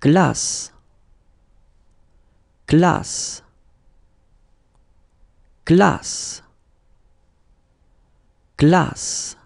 classe classe classe classe